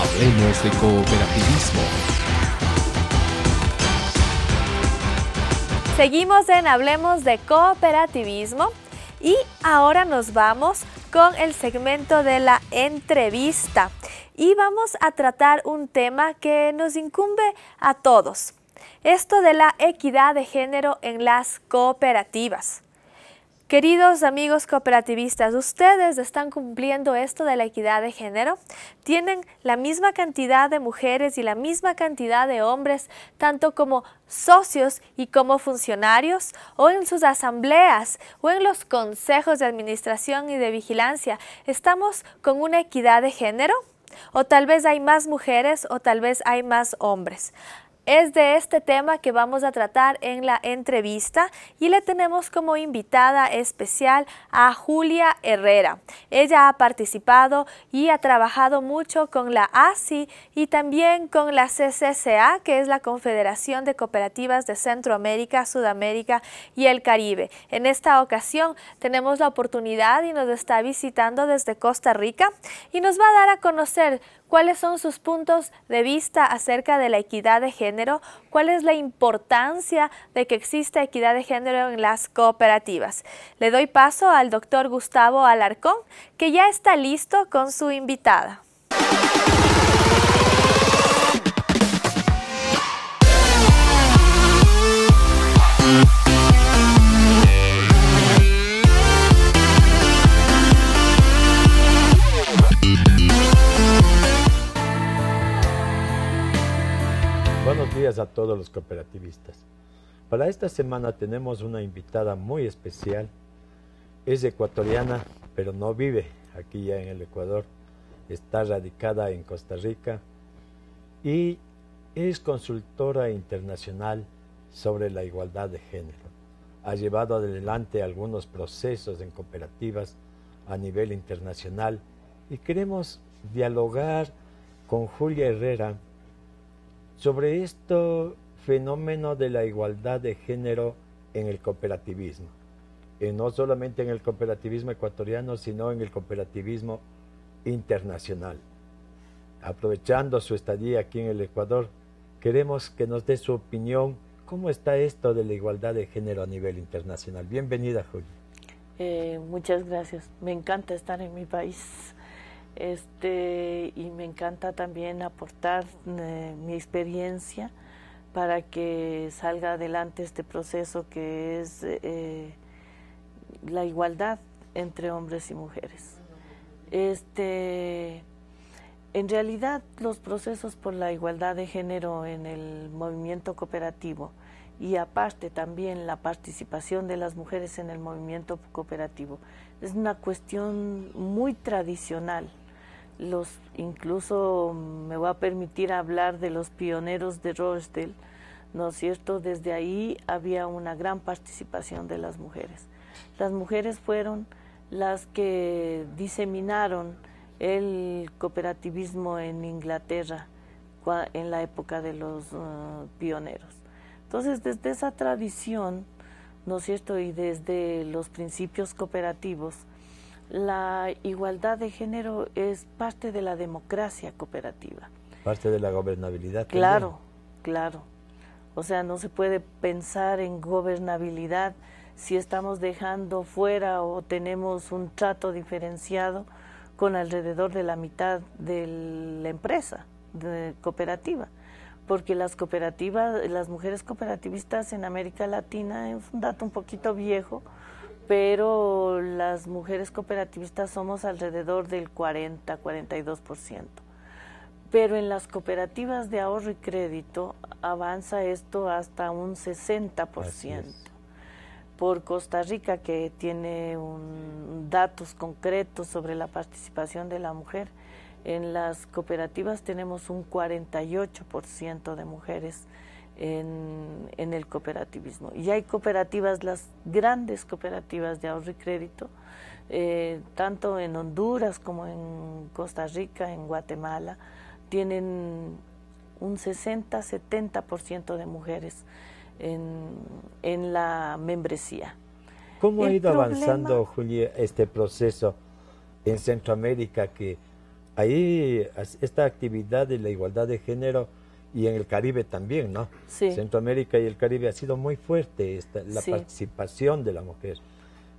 Hablemos de cooperativismo. Seguimos en Hablemos de cooperativismo y ahora nos vamos con el segmento de la entrevista y vamos a tratar un tema que nos incumbe a todos. Esto de la equidad de género en las cooperativas. Queridos amigos cooperativistas, ¿ustedes están cumpliendo esto de la equidad de género? ¿Tienen la misma cantidad de mujeres y la misma cantidad de hombres, tanto como socios y como funcionarios, o en sus asambleas, o en los consejos de administración y de vigilancia? ¿Estamos con una equidad de género? ¿O tal vez hay más mujeres o tal vez hay más hombres? Es de este tema que vamos a tratar en la entrevista y le tenemos como invitada especial a Julia Herrera. Ella ha participado y ha trabajado mucho con la ASI y también con la CCCA, que es la Confederación de Cooperativas de Centroamérica, Sudamérica y el Caribe. En esta ocasión tenemos la oportunidad y nos está visitando desde Costa Rica y nos va a dar a conocer cuáles son sus puntos de vista acerca de la equidad de género, cuál es la importancia de que exista equidad de género en las cooperativas. Le doy paso al doctor Gustavo Alarcón, que ya está listo con su invitada. días a todos los cooperativistas. Para esta semana tenemos una invitada muy especial. Es ecuatoriana, pero no vive aquí ya en el Ecuador. Está radicada en Costa Rica y es consultora internacional sobre la igualdad de género. Ha llevado adelante algunos procesos en cooperativas a nivel internacional y queremos dialogar con Julia Herrera sobre este fenómeno de la igualdad de género en el cooperativismo. no solamente en el cooperativismo ecuatoriano, sino en el cooperativismo internacional. Aprovechando su estadía aquí en el Ecuador, queremos que nos dé su opinión. ¿Cómo está esto de la igualdad de género a nivel internacional? Bienvenida, Julia. Eh, muchas gracias. Me encanta estar en mi país este, y me encanta también aportar eh, mi experiencia para que salga adelante este proceso que es eh, la igualdad entre hombres y mujeres. Este, en realidad, los procesos por la igualdad de género en el movimiento cooperativo y aparte también la participación de las mujeres en el movimiento cooperativo es una cuestión muy tradicional los incluso me voy a permitir hablar de los pioneros de Rochdale, ¿no es cierto? Desde ahí había una gran participación de las mujeres. Las mujeres fueron las que diseminaron el cooperativismo en Inglaterra en la época de los uh, pioneros. Entonces, desde esa tradición, ¿no es cierto? Y desde los principios cooperativos, la igualdad de género es parte de la democracia cooperativa. Parte de la gobernabilidad. Claro, claro. O sea, no se puede pensar en gobernabilidad si estamos dejando fuera o tenemos un trato diferenciado con alrededor de la mitad de la empresa de cooperativa. Porque las cooperativas, las mujeres cooperativistas en América Latina es un dato un poquito viejo, pero las mujeres cooperativistas somos alrededor del 40-42%. Pero en las cooperativas de ahorro y crédito avanza esto hasta un 60%. Por Costa Rica, que tiene datos concretos sobre la participación de la mujer, en las cooperativas tenemos un 48% de mujeres en, el cooperativismo. Y hay cooperativas, las grandes cooperativas de ahorro y crédito, eh, tanto en Honduras como en Costa Rica, en Guatemala, tienen un 60-70% de mujeres en, en, la membresía. ¿Cómo ha ido avanzando, Julia, este proceso en Centroamérica? Que ahí esta actividad de la igualdad de género y en el Caribe también, ¿no? Sí. Centroamérica y el Caribe ha sido muy fuerte la participación de la mujer.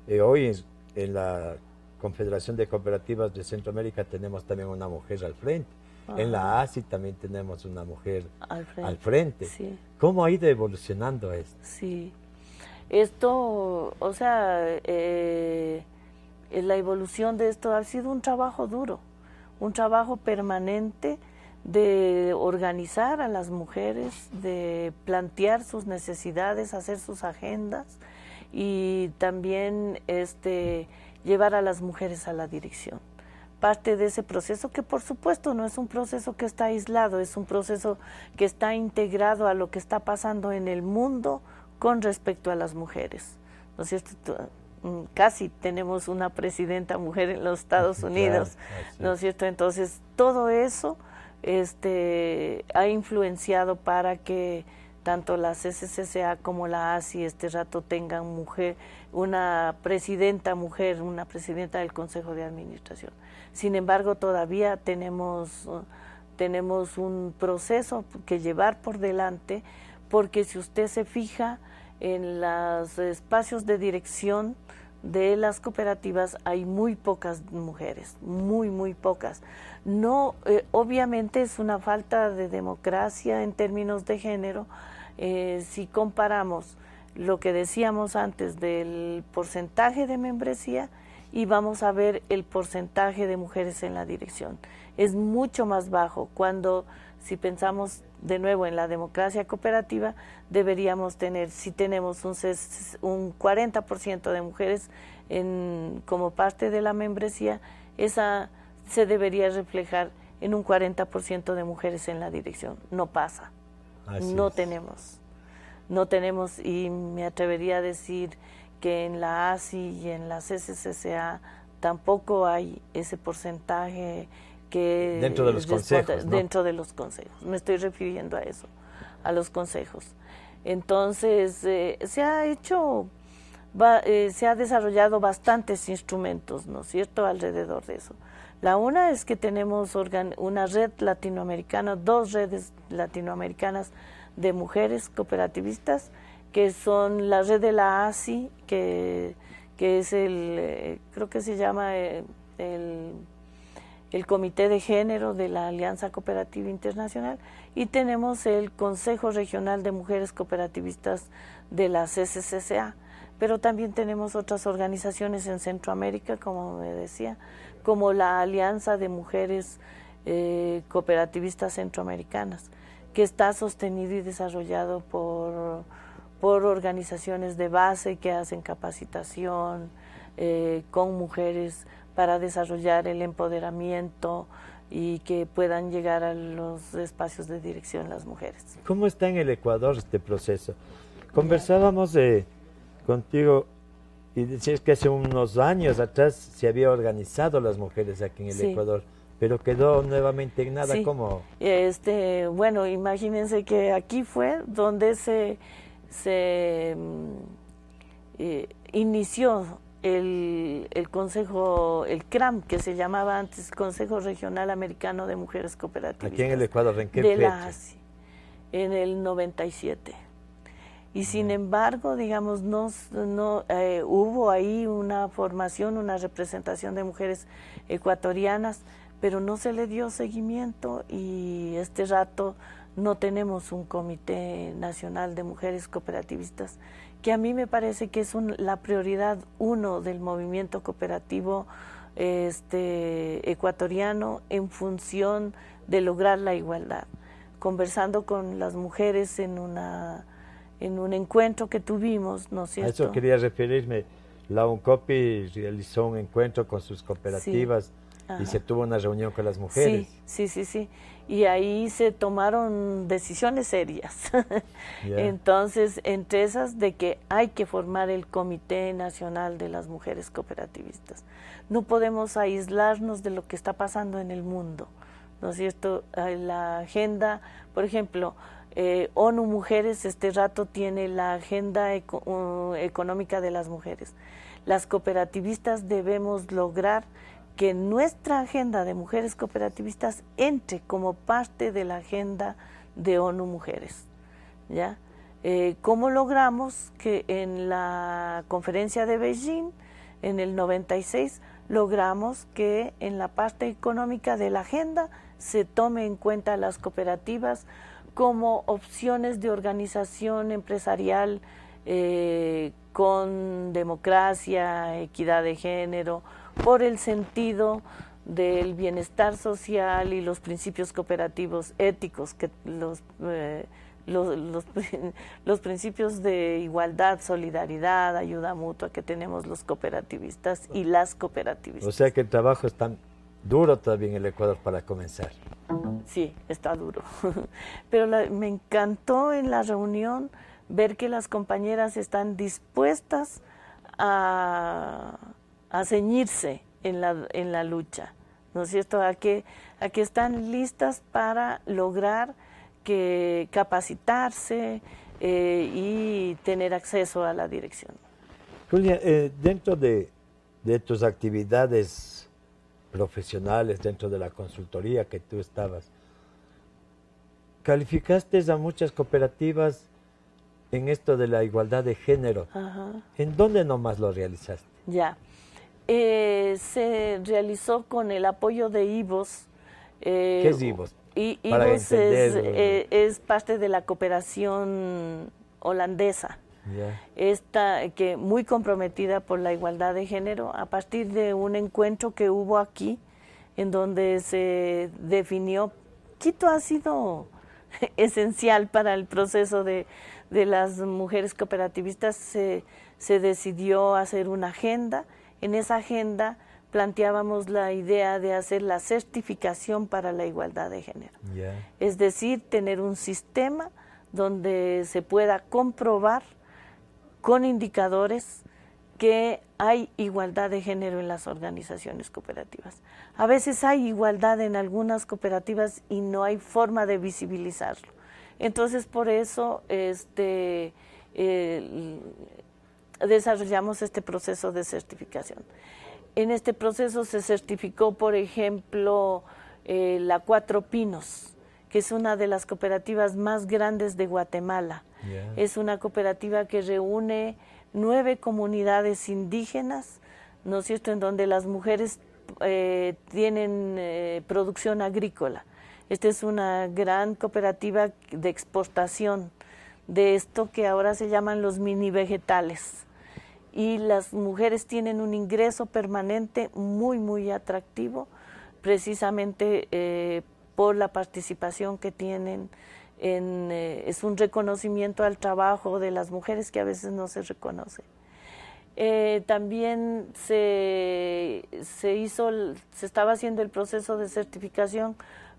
Eh, hoy en, la Confederación de Cooperativas de Centroamérica tenemos también una mujer al frente. En la ASI ah. también tenemos una mujer al frente. Sí. ¿Cómo ha ido evolucionando esto? Sí. Esto, o sea, eh, la evolución de esto ha sido un trabajo duro, un trabajo permanente de organizar a las mujeres, de plantear sus necesidades, hacer sus agendas y también este, llevar a las mujeres a la dirección. Parte de ese proceso que por supuesto no es un proceso que está aislado, es un proceso que está integrado a lo que está pasando en el mundo con respecto a las mujeres. ¿No es cierto? Mm, casi tenemos una presidenta mujer en los Estados Unidos, ¿no es cierto? Entonces, todo eso este, ha influenciado para que tanto la CCCA como la ASI este rato tengan mujer, una presidenta mujer, una presidenta del Consejo de Administración. Sin embargo, todavía tenemos, tenemos un proceso que llevar por delante, porque si usted se fija en los espacios de dirección, de las cooperativas hay muy pocas mujeres, muy, muy pocas. No, eh, obviamente es una falta de democracia en términos de género. Eh, si comparamos lo que decíamos antes del porcentaje de membresía y vamos a ver el porcentaje de mujeres en la dirección. Es mucho más bajo cuando, si pensamos de nuevo, en la democracia cooperativa deberíamos tener, si tenemos un, 40% de mujeres en, como parte de la membresía, esa se debería reflejar en un 40% de mujeres en la dirección. No pasa. no tenemos. No tenemos, y me atrevería a decir que en la ASI y en la CCCCA tampoco hay ese porcentaje Dentro de los consejos. Dentro de los consejos. Me estoy refiriendo a eso, a los consejos. Entonces, eh, se ha hecho, eh, se ha desarrollado bastantes instrumentos, ¿no es cierto?, alrededor de eso. La una es que tenemos una red latinoamericana, dos redes latinoamericanas de mujeres cooperativistas, que son la red de la ASI, que, es el, eh, creo que se llama el el Comité de Género de la Alianza Cooperativa Internacional y tenemos el Consejo Regional de Mujeres Cooperativistas de la CCCCA. Pero también tenemos otras organizaciones en Centroamérica, como me decía, como la Alianza de Mujeres eh, Cooperativistas Centroamericanas, que está sostenido y desarrollado por, organizaciones de base que hacen capacitación eh, con mujeres para desarrollar el empoderamiento y que puedan llegar a los espacios de dirección las mujeres. ¿Cómo está en el Ecuador este proceso? Conversábamos eh, contigo y decías que hace unos años atrás se había organizado las mujeres aquí en el Ecuador, pero quedó nuevamente en nada. como Este, bueno, imagínense que aquí fue donde se, mm, eh, inició el, Consejo, el CRAM, que se llamaba antes Consejo Regional Americano de Mujeres Cooperativas. Aquí en el Ecuador, ¿en qué de en el 97. Y sin embargo, digamos, no, no eh, hubo ahí una formación, una representación de mujeres ecuatorianas, pero no se le dio seguimiento y este rato no tenemos un Comité Nacional de Mujeres Cooperativistas que a mí me parece que es la prioridad uno del movimiento cooperativo este, ecuatoriano en función de lograr la igualdad. Conversando con las mujeres en, una, en un encuentro que tuvimos, ¿no es cierto? eso quería referirme la UNCOPI realizó un encuentro con sus cooperativas y se tuvo una reunión con las mujeres. Sí, sí, sí, Y ahí se tomaron decisiones serias. Entonces, entre esas de que hay que formar el Comité Nacional de las Mujeres Cooperativistas. No podemos aislarnos de lo que está pasando en el mundo. ¿No es cierto? Ah, la agenda, por ejemplo, eh, ONU Mujeres este rato tiene la agenda económica de las mujeres las cooperativistas debemos lograr que nuestra agenda de mujeres cooperativistas entre como parte de la agenda de ONU Mujeres. ¿ya? Eh, ¿Cómo logramos que en la conferencia de Beijing, en el 96, logramos que en la parte económica de la agenda se tome en cuenta las cooperativas como opciones de organización empresarial eh, con democracia, equidad de género, por el sentido del bienestar social y los principios cooperativos éticos, que los, eh, los, los, principios de igualdad, solidaridad, ayuda mutua que tenemos los cooperativistas y las cooperativistas. O sea que el trabajo es tan duro todavía en el Ecuador para comenzar. Sí, está duro. Pero me encantó en la reunión ver que las compañeras están dispuestas a, ceñirse en la, en la lucha, ¿no es cierto? A que, están listas para lograr que capacitarse eh, y tener acceso a la dirección. Julia, eh, dentro de, de tus actividades profesionales, dentro de la consultoría que tú estabas, calificaste a muchas cooperativas en esto de la igualdad de género. ¿En dónde nomás lo realizaste? Ya. Eh, se realizó con el apoyo de IVOS. Eh, ¿Qué es IVOS? IVOS eh, es, parte de la cooperación holandesa. Esta, que muy comprometida por la igualdad de género, a partir de un encuentro que hubo aquí, en donde se definió. Quito ha sido esencial para el proceso de, las mujeres cooperativistas, se, decidió hacer una agenda. En esa agenda planteábamos la idea de hacer la certificación para la igualdad de género. Es decir, tener un sistema donde se pueda comprobar con indicadores que hay igualdad de género en las organizaciones cooperativas. A veces hay igualdad en algunas cooperativas y no hay forma de visibilizarlo. Entonces, por eso este, desarrollamos este proceso de certificación. En este proceso se certificó, por ejemplo, eh, la Cuatro Pinos, que es una de las cooperativas más grandes de Guatemala. Es una cooperativa que reúne nueve comunidades indígenas, ¿no es cierto?, en donde las mujeres eh, tienen eh, producción agrícola. Esta es una gran cooperativa de exportación de esto que ahora se llaman los mini vegetales. Y las mujeres tienen un ingreso permanente muy, muy atractivo, precisamente eh, por la participación que tienen eh, es un reconocimiento al trabajo de las mujeres que a veces no se reconoce. Eh, también se, hizo, se estaba haciendo el proceso de certificación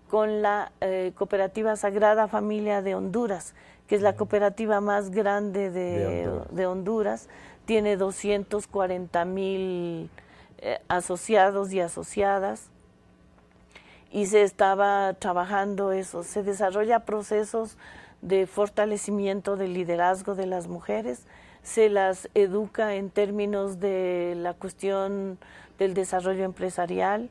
con la eh, cooperativa Sagrada Familia de Honduras, que es la cooperativa más grande de, Honduras. de Honduras. Tiene 240 mil asociados y asociadas y se estaba trabajando eso. Se desarrolla procesos de fortalecimiento del liderazgo de las mujeres, se las educa en términos de la cuestión del desarrollo empresarial,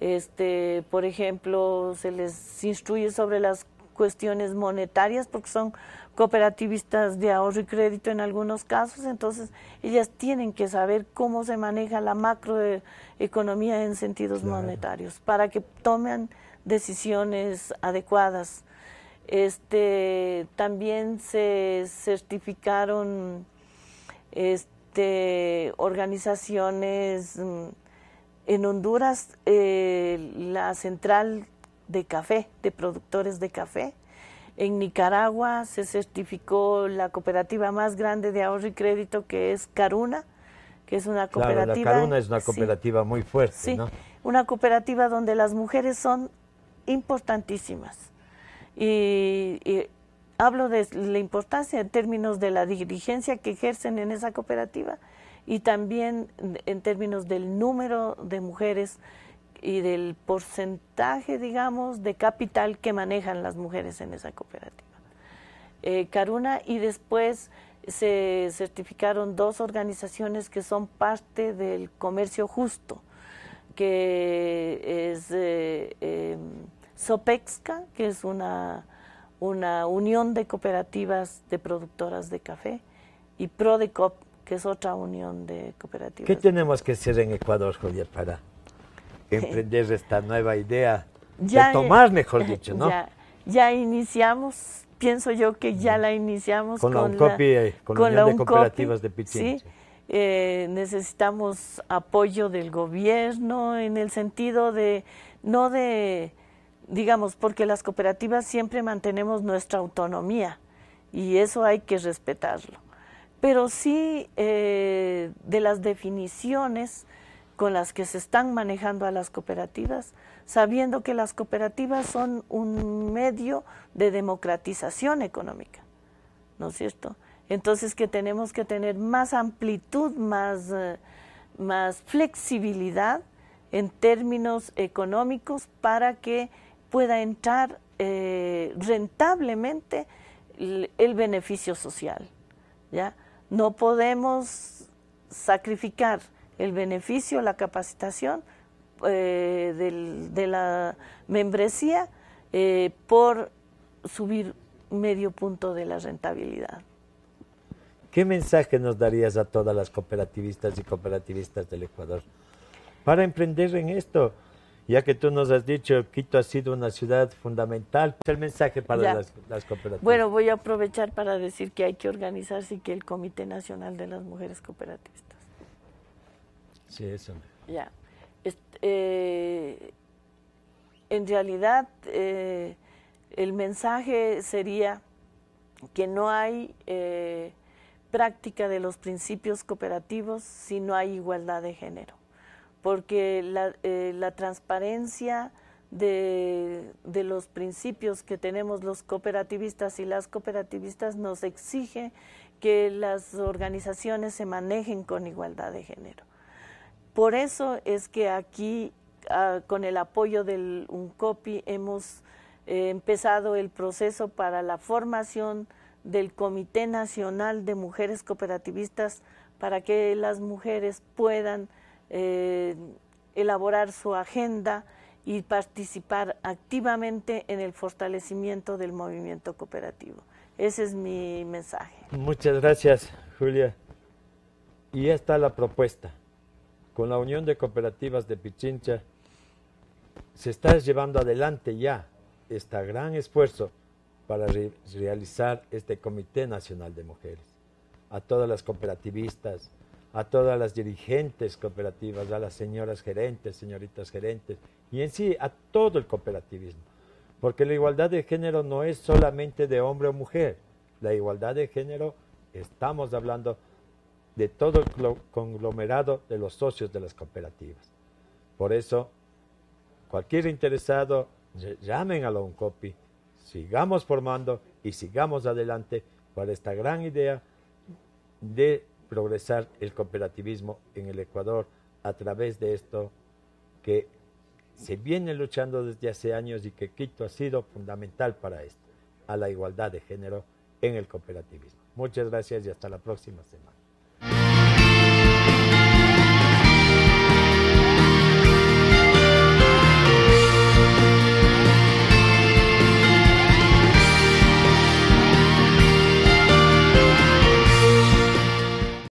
este, por ejemplo, se les instruye sobre las cuestiones monetarias porque son cooperativistas de ahorro y crédito en algunos casos, entonces ellas tienen que saber cómo se maneja la macroeconomía e-, en sentidos monetarios para que tomen decisiones adecuadas. Este también se certificaron este organizaciones mm, en Honduras eh, la central de café, de productores de café. En Nicaragua se certificó la cooperativa más grande de ahorro y crédito que es Caruna, que es una cooperativa. la Caruna es una cooperativa muy fuerte, sí, Una cooperativa donde las mujeres son importantísimas. Y, y, hablo de la importancia en términos de la dirigencia que ejercen en esa cooperativa y también en términos del número de mujeres y del porcentaje, digamos, de capital que manejan las mujeres en esa cooperativa. Caruna eh, y después se certificaron dos organizaciones que son parte del comercio justo, que es eh, em, Sopexca, que es una, una unión de cooperativas de productoras de café, y Prodecop, que es otra unión de cooperativas. ¿Qué tenemos que hacer en Ecuador, Javier, para emprender esta nueva idea, ya, de tomar, mejor dicho, ¿no? Ya, iniciamos, pienso yo que ya la iniciamos con, la con, la eh, de Cooperativas de Pichincha. Eh, necesitamos apoyo del gobierno en el sentido de, no de, digamos, porque las cooperativas siempre mantenemos nuestra autonomía y eso hay que respetarlo, pero sí eh, de las definiciones con las que se están manejando a las cooperativas, sabiendo que las cooperativas son un medio de democratización económica, ¿no es cierto? Entonces que tenemos que tener más amplitud, más, eh, más flexibilidad en términos económicos para que pueda entrar eh, rentablemente el, el, beneficio social. ¿ya? No podemos sacrificar el beneficio, la capacitación eh, de la membresía eh, por subir medio punto de la rentabilidad. ¿Qué mensaje nos darías a todas las cooperativistas y cooperativistas del Ecuador para emprender en esto? Ya que tú nos has dicho, Quito ha sido una ciudad fundamental. ¿Qué es el mensaje para las, las, cooperativas? Bueno, voy a aprovechar para decir que hay que organizarse y que el Comité Nacional de las Mujeres Cooperativas Sí, eso. Ya. Eh, en realidad, eh, el mensaje sería que no hay eh, práctica de los principios cooperativos si no hay igualdad de género, porque la, transparencia de los principios que tenemos los cooperativistas y las cooperativistas nos exige que las organizaciones se manejen con igualdad de género. Por eso es que aquí, ah, con el apoyo del UNCOPI, hemos eh, empezado el proceso para la formación del Comité Nacional de Mujeres Cooperativistas para que las mujeres puedan eh, elaborar su agenda y participar activamente en el fortalecimiento del movimiento cooperativo. Ese es mi mensaje. Muchas gracias, Julia. Y ya está la propuesta con la Unión de Cooperativas de Pichincha se está llevando adelante ya este gran esfuerzo para realizar este Comité Nacional de Mujeres. A todas las cooperativistas, a todas las dirigentes cooperativas, a las señoras gerentes, señoritas gerentes, y en sí a todo el cooperativismo. Porque la igualdad de género no es solamente de hombre o mujer, la igualdad de género estamos hablando de todo el conglomerado de los socios de las cooperativas. Por eso, cualquier interesado, llamen a la UNCOPI, sigamos formando y sigamos adelante para esta gran idea de progresar el cooperativismo en el Ecuador a través de esto que se viene luchando desde hace años y que Quito ha sido fundamental para esto, a la igualdad de género en el cooperativismo. Muchas gracias y hasta la próxima semana.